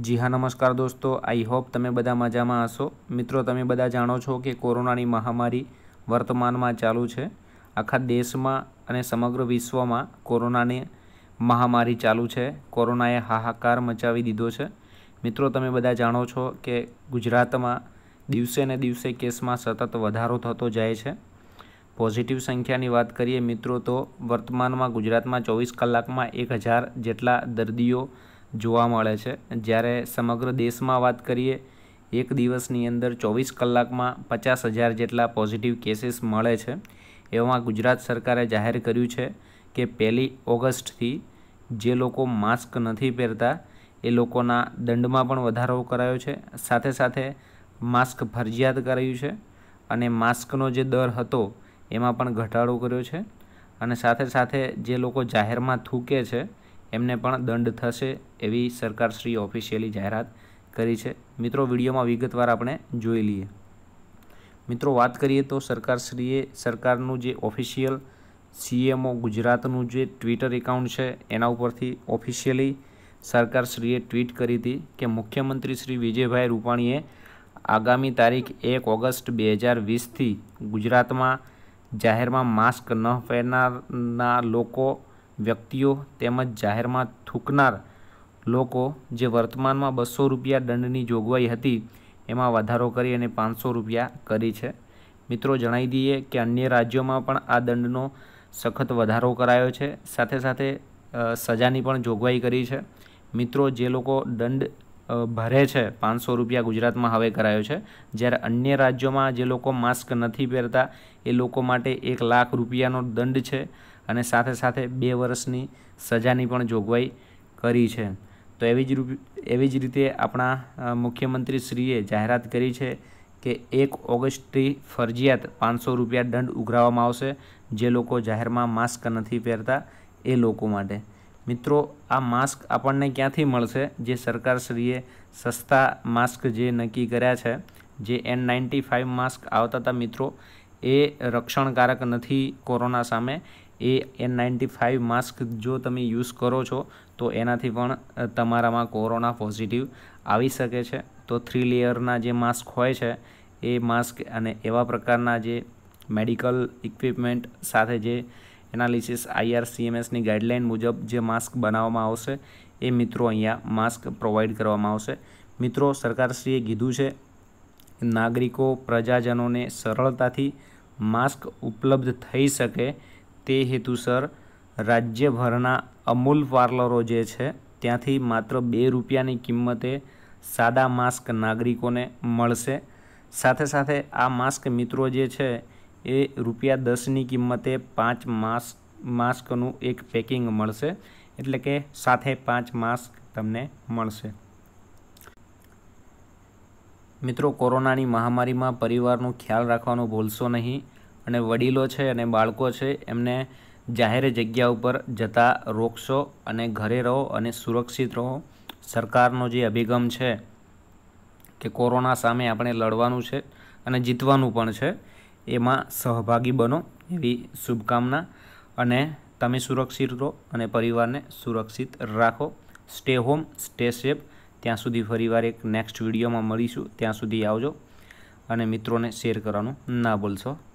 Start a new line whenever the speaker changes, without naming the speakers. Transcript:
જી હા નમસ્કાર દોસ્તો આઈ હોપ તમે બધા મજામાં હશો મિત્રો તમે બધા જાણો છો કે કોરોનાની મહામારી વર્તમાનમાં ચાલુ છે આખા દેશમાં અને સમગ્ર વિશ્વમાં કોરોનાની મહામારી ચાલુ છે કોરોનાએ હાહાકાર મચાવી દીધો છે મિત્રો તમે બધા જાણો છો કે ગુજરાતમાં દિવસે ને દિવસે કેસમાં સતત વધારો થતો જાય છે પોઝિટિવ સંખ્યાની વાત કરીએ મિત્રો તો વર્તમાનમાં ગુજરાતમાં ચોવીસ કલાકમાં એક હજાર જેટલા દર્દીઓ જોવા મળે છે જ્યારે સમગ્ર દેશમાં વાત કરીએ એક દિવસની અંદર ચોવીસ કલાકમાં પચાસ હજાર જેટલા પોઝિટિવ કેસીસ મળે છે એવામાં ગુજરાત સરકારે જાહેર કર્યું છે કે પહેલી ઓગસ્ટથી જે લોકો માસ્ક નથી પહેરતા એ લોકોના દંડમાં પણ વધારો કરાયો છે સાથે સાથે માસ્ક ફરજિયાત કરાયું છે અને માસ્કનો જે દર હતો એમાં પણ ઘટાડો કર્યો છે અને સાથે સાથે જે લોકો જાહેરમાં થૂકે છે એમને પણ દંડ થશે એવી સરકારશ્રી ઓફિશિયલી જાહેરાત કરી છે મિત્રો વિડીયોમાં વિગતવાર આપણે જોઈ લઈએ મિત્રો વાત કરીએ તો સરકારશ્રીએ સરકારનું જે ઓફિશિયલ સીએમઓ ગુજરાતનું જે ટ્વિટર એકાઉન્ટ છે એના ઉપરથી ઓફિશિયલી સરકારશ્રીએ ટ્વીટ કરી હતી કે મુખ્યમંત્રી શ્રી વિજયભાઈ રૂપાણીએ આગામી તારીખ એક ઓગસ્ટ બે હજાર વીસથી ગુજરાતમાં જાહેરમાં માસ્ક ન પહેરનારના લોકો વ્યક્તિઓ તેમજ જાહેરમાં થૂંકનાર લોકો જે વર્તમાનમાં બસો રૂપિયા દંડની જોગવાઈ હતી એમાં વધારો કરી અને પાંચસો રૂપિયા કરી છે મિત્રો જણાવી દઈએ કે અન્ય રાજ્યોમાં પણ આ દંડનો સખત વધારો કરાયો છે સાથે સાથે સજાની પણ જોગવાઈ કરી છે મિત્રો જે લોકો દંડ ભરે છે પાંચસો રૂપિયા ગુજરાતમાં હવે કરાયો છે જ્યારે અન્ય રાજ્યોમાં જે લોકો માસ્ક નથી પહેરતા એ લોકો માટે એક લાખ રૂપિયાનો દંડ છે અને સાથે સાથે બે વર્ષની સજાની પણ જોગવાઈ કરી છે તો એવી જ એવી જ રીતે આપણા મુખ્યમંત્રીશ્રીએ જાહેરાત કરી છે કે એક ઓગસ્ટથી ફરજિયાત પાંચસો રૂપિયા દંડ ઉઘરાવવામાં આવશે જે લોકો જાહેરમાં માસ્ક નથી પહેરતા એ લોકો માટે મિત્રો આ માસ્ક આપણને ક્યાંથી મળશે જે સરકારશ્રીએ સસ્તા માસ્ક જે નક્કી કર્યા છે જે એન નાઇન્ટી ફાઇવ માસ્ક આવતા હતા મિત્રો એ રક્ષણકારક નથી કોરોના સામે એ એન નાઇન્ટી ફાઇવ માસ્ક જો તમે યુઝ કરો છો તો એનાથી પણ તમારામાં કોરોના પોઝિટિવ આવી શકે છે તો થ્રી લેયરના જે માસ્ક હોય છે એ માસ્ક અને એવા પ્રકારના જે મેડિકલ ઇક્વિપમેન્ટ સાથે જે એનાલિસિસ આઈઆરસીએમએસની ગાઈડલાઇન મુજબ જે માસ્ક બનાવવામાં આવશે એ મિત્રો અહીંયા માસ્ક પ્રોવાઈડ કરવામાં આવશે મિત્રો સરકારશ્રીએ કીધું છે નાગરિકો પ્રજાજનોને સરળતાથી માસ્ક ઉપલબ્ધ થઈ શકે તે હેતુસર રાજ્યભરના અમૂલ પાર્લરો જે છે ત્યાંથી માત્ર બે રૂપિયાની કિંમતે સાદા માસ્ક નાગરિકોને મળશે સાથે સાથે આ માસ્ક મિત્રો જે છે એ રૂપિયા દસની કિંમતે પાંચ માસ્ક માસ્કનું એક પેકિંગ મળશે એટલે કે સાથે પાંચ માસ્ક તમને મળશે મિત્રો કોરોનાની મહામારીમાં પરિવારનું ખ્યાલ રાખવાનું ભૂલશો નહીં અને વડીલો છે અને બાળકો છે એમને જાહેર જગ્યા ઉપર જતા રોકશો અને ઘરે રહો અને સુરક્ષિત રહો સરકારનો જે અભિગમ છે કે કોરોના સામે આપણે લડવાનું છે અને જીતવાનું પણ છે એમાં સહભાગી બનો એવી શુભકામના અને તમે સુરક્ષિત રહો અને પરિવારને સુરક્ષિત રાખો સ્ટે હોમ સ્ટે સેફ ત્યાં સુધી ફરીવાર એક નેક્સ્ટ વિડીયોમાં મળીશું ત્યાં સુધી આવજો અને મિત્રોને શેર કરવાનું ના ભૂલશો